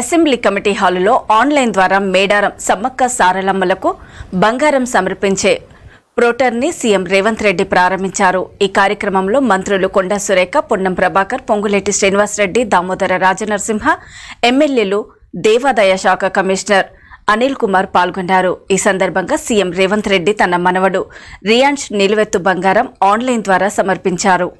assembly committee హాలులో online ద్వారా మేడారం సమ్మక్క సారలమ్మలకు బంగారం సమర్పించే ప్రోటర్ని సీఎం రేవంత్ రెడ్డి ప్రారంభించారు ఈ కార్యక్రమంలో మంత్రులు కొండా సురేఖ పొన్నం ప్రభాకర్ పొంగులేటి శ్రీనివాసరెడ్డి దామోదర రాజనరసింహ ఎమ్మెల్యేలు దేవాదాయ శాఖ కమిషనర్ అనిల్ కుమార్ పాల్గొన్నారు ఈ సందర్భంగా సీఎం రేవంత్ రెడ్డి తన మనవడు రియాన్ష్ నిలువెత్తు బంగారం ఆన్లైన్ ద్వారా సమర్పించారు